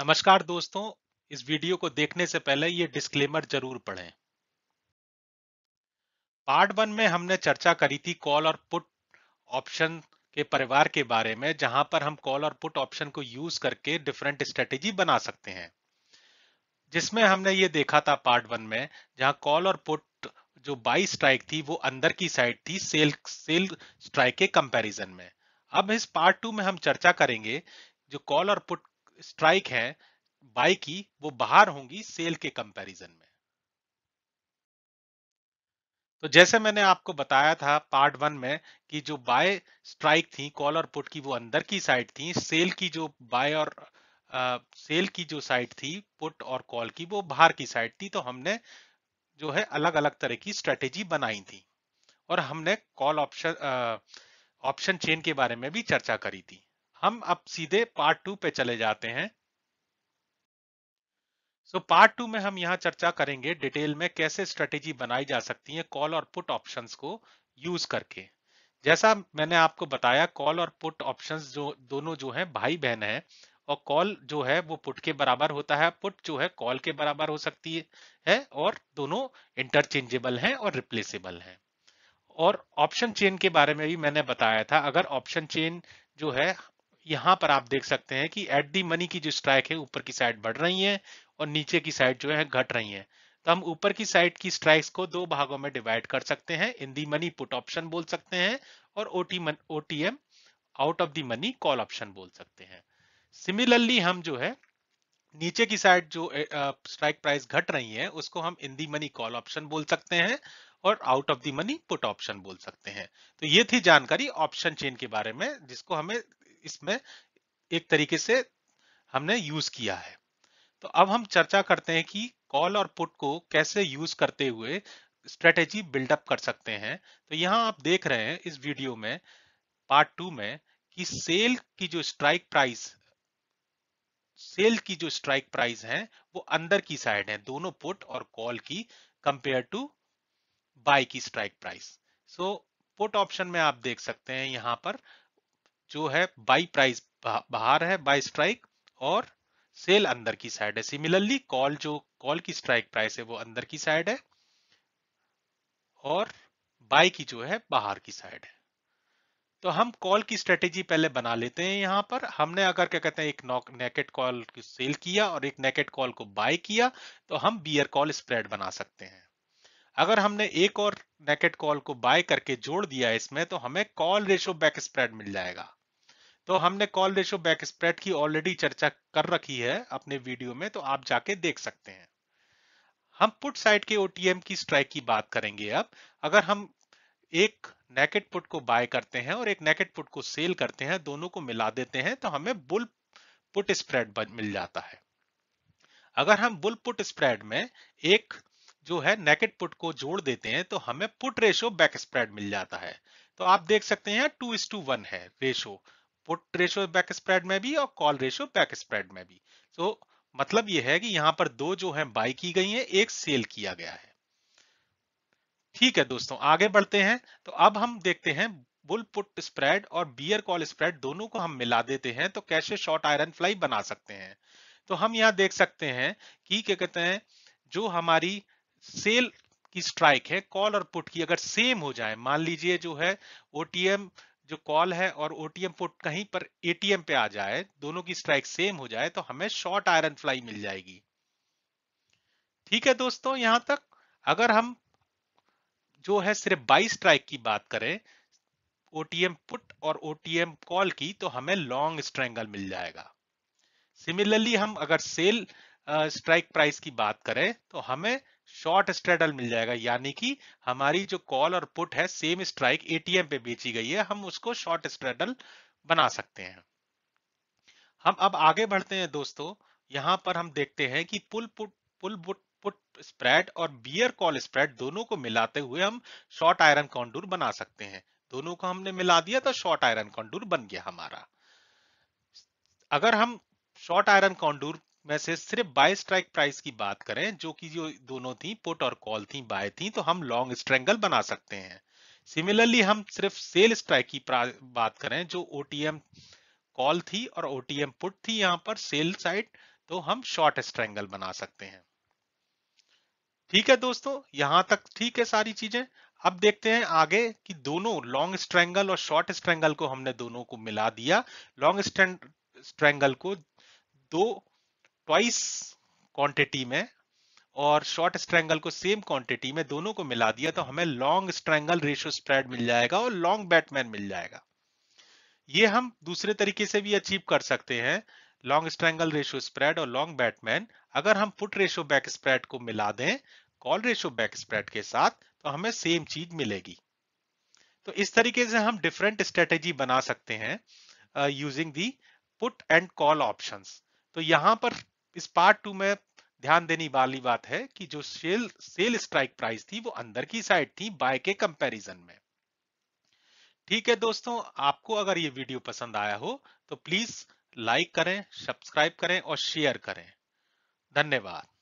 नमस्कार दोस्तों इस वीडियो को देखने से पहले ये डिस्क्लेमर जरूर पढ़ें पार्ट वन में हमने चर्चा करी थी कॉल और पुट ऑप्शन के परिवार के बारे में जहां पर हम कॉल और पुट ऑप्शन को यूज करके डिफरेंट स्ट्रेटेजी बना सकते हैं जिसमें हमने ये देखा था पार्ट वन में जहां कॉल और पुट जो बाई स्ट्राइक थी वो अंदर की साइड थी सेल सेल स्ट्राइक के कंपैरिजन में अब इस पार्ट टू में हम चर्चा करेंगे जो कॉल और पुट स्ट्राइक है बाय की वो बाहर होंगी सेल के कंपैरिजन में तो जैसे मैंने आपको बताया था पार्ट वन में कि जो बाय स्ट्राइक थी कॉल और पुट की वो अंदर की साइड थी सेल की जो बाय और आ, सेल की जो साइड थी पुट और कॉल की वो बाहर की साइड थी तो हमने जो है अलग अलग तरह की स्ट्रेटेजी बनाई थी और हमने कॉल ऑप्शन ऑप्शन चेन के बारे में भी चर्चा करी थी हम अब सीधे पार्ट टू पे चले जाते हैं सो पार्ट टू में हम यहाँ चर्चा करेंगे डिटेल में कैसे स्ट्रेटेजी बनाई जा सकती है कॉल और पुट ऑप्शंस को यूज करके जैसा मैंने आपको बताया कॉल और पुट ऑप्शंस जो दोनों जो है भाई बहन है और कॉल जो है वो पुट के बराबर होता है पुट जो है कॉल के बराबर हो सकती है और दोनों इंटरचेंजेबल हैं और रिप्लेसेबल हैं और ऑप्शन चेन के बारे में भी मैंने बताया था अगर ऑप्शन चेन जो है यहां पर आप देख सकते हैं कि एट दी मनी की जो स्ट्राइक है ऊपर की साइड बढ़ रही है और नीचे की साइड जो है घट रही है तो हम ऊपर की साइड की स्ट्राइक्स को दो भागों में डिवाइड कर सकते हैं in the money put option बोल सकते हैं और OT OTM out of the money call option बोल सकते हैं सिमिलरली हम जो है नीचे की साइड जो स्ट्राइक प्राइस घट रही है उसको हम in the money call option बोल सकते हैं और out of the money put option बोल सकते हैं तो ये थी जानकारी ऑप्शन चेन के बारे में जिसको हमें इसमें एक तरीके से हमने यूज किया है तो अब हम चर्चा करते हैं कि कॉल और पुट को कैसे यूज करते हुए स्ट्रेटेजी बिल्डअप कर सकते हैं तो यहाँ आप देख रहे हैं इस वीडियो में पार्ट टू में कि सेल की जो स्ट्राइक प्राइस सेल की जो स्ट्राइक प्राइस है वो अंदर की साइड है दोनों पुट और कॉल की कंपेयर टू बाय की strike price so put option में आप देख सकते हैं यहाँ पर जो है बाई प्राइस बाहर है बाई स्ट्राइक और सेल अंदर की साइड है सिमिलरली कॉल जो कॉल की स्ट्राइक प्राइस है वो अंदर की साइड है और बाई की जो है बाहर की साइड है तो हम कॉल की स्ट्रेटेजी पहले बना लेते हैं यहां पर हमने अगर क्या कहते हैं एक नेकेट कॉल की सेल किया और एक नेकेट कॉल को बाय किया तो हम बियर कॉल स्प्रेड बना सकते हैं अगर हमने एक और नेकेट कॉल को बाय करके जोड़ दिया इसमें तो हमें कॉल रेशो बैक स्प्रेड मिल जाएगा तो हमने कॉल रेशो बैक स्प्रेड की ऑलरेडी चर्चा कर रखी है अपने वीडियो में तो आप जाके देख सकते हैं हम पुट साइड के ओटीएम की स्ट्राइक की बात करेंगे अब अगर हम एक नेकेट पुट को बाय करते हैं और एक नेकेट पुट को सेल करते हैं दोनों को मिला देते हैं तो हमें बुल पुट स्प्रेड मिल जाता है अगर हम बुल पुट स्प्रेड में एक जो है नेकेट पुट को जोड़ देते हैं तो हमें पुट रेशो बैक स्प्रेड मिल जाता है तो आप देख सकते हैं टू इस टू वन है ratio put ratio back spread में भी और कॉल रेशियो बैक स्प्रेड में भी सो so, मतलब यह है कि यहां पर दो जो है बाई की गई है एक सेल किया गया है ठीक है दोस्तों आगे बढ़ते हैं तो अब हम देखते हैं बुल पुट स्प्रेड और बियर कॉल स्प्रेड दोनों को हम मिला देते हैं तो कैसे शॉर्ट आयरन फ्लाई बना सकते हैं तो हम यहां देख सकते हैं कि क्या कहते हैं जो हमारी सेल की स्ट्राइक है कॉल और पुट की अगर सेम हो जाए मान लीजिए जो है ओटीएम जो कॉल है और ओटीएम पुट कहीं पर एटीएम पे आ जाए दोनों की स्ट्राइक सेम हो जाए तो हमें शॉर्ट आयरन फ्लाई मिल जाएगी ठीक है दोस्तों यहां तक अगर हम जो है सिर्फ बाई स्ट्राइक की बात करें ओटीएम पुट और ओटीएम कॉल की तो हमें लॉन्ग स्ट्रैंगल मिल जाएगा सिमिलरली हम अगर सेल स्ट्राइक प्राइस की बात करें तो हमें शॉर्ट स्ट्रेडल मिल जाएगा यानी कि हमारी जो कॉल और पुट है सेम स्ट्राइक एटीएम पे बेची गई है हम उसको शॉर्ट स्ट्रेडल बना सकते हैं हम अब आगे बढ़ते हैं दोस्तों यहां पर हम देखते हैं कि bull put bull put put spread और बियर कॉल स्प्रेड दोनों को मिलाते हुए हम शॉर्ट आयरन कॉन्डूर बना सकते हैं दोनों को हमने मिला दिया तो शॉर्ट आयरन कॉन्डूर बन गया हमारा अगर हम शॉर्ट आयरन कॉन्डूर में से सिर्फ बाय स्ट्राइक प्राइस की बात करें जो कि जो दोनों थी पुट और कॉल थी बाय थी तो हम लॉन्ग स्ट्रेंगल बना सकते हैं सिमिलरली हम सिर्फ सेल स्ट्राइक की बात करें जो ओटीएम कॉल थी और ओटीएम पुट थी यहाँ पर सेल साइड तो हम शॉर्ट स्ट्रेंगल बना सकते हैं ठीक है दोस्तों यहां तक ठीक है सारी चीजें अब देखते हैं आगे कि दोनों लॉन्ग स्ट्रेंगल और शॉर्ट स्ट्रेंगल को हमने दोनों को मिला दिया लॉन्ग स्ट्रेंगल को दो ट्वाइस क्वांटिटी में और शॉर्ट स्ट्रैंगल को सेम क्वांटिटी में दोनों को मिला दिया तो हमें लॉन्ग स्ट्रैंगल रेशियो स्प्रेड मिल जाएगा और लॉन्ग बैटमैन मिल जाएगा ये हम दूसरे तरीके से भी अचीव कर सकते हैं लॉन्ग स्ट्रैंगल रेशियो स्प्रेड और लॉन्ग बैटमैन अगर हम पुट रेशियो बैक स्प्रेड को मिला दें कॉल रेशियो बैक स्प्रेड के साथ तो हमें सेम चीज मिलेगी तो इस तरीके से हम डिफरेंट स्ट्रेटेजी बना सकते हैं using the put and call options तो यहां पर इस पार्ट टू में ध्यान देने वाली बात है कि जो सेल सेल स्ट्राइक प्राइस थी वो अंदर की साइड थी बाय के कंपैरिजन में ठीक है दोस्तों आपको अगर ये वीडियो पसंद आया हो तो प्लीज लाइक करें सब्सक्राइब करें और शेयर करें धन्यवाद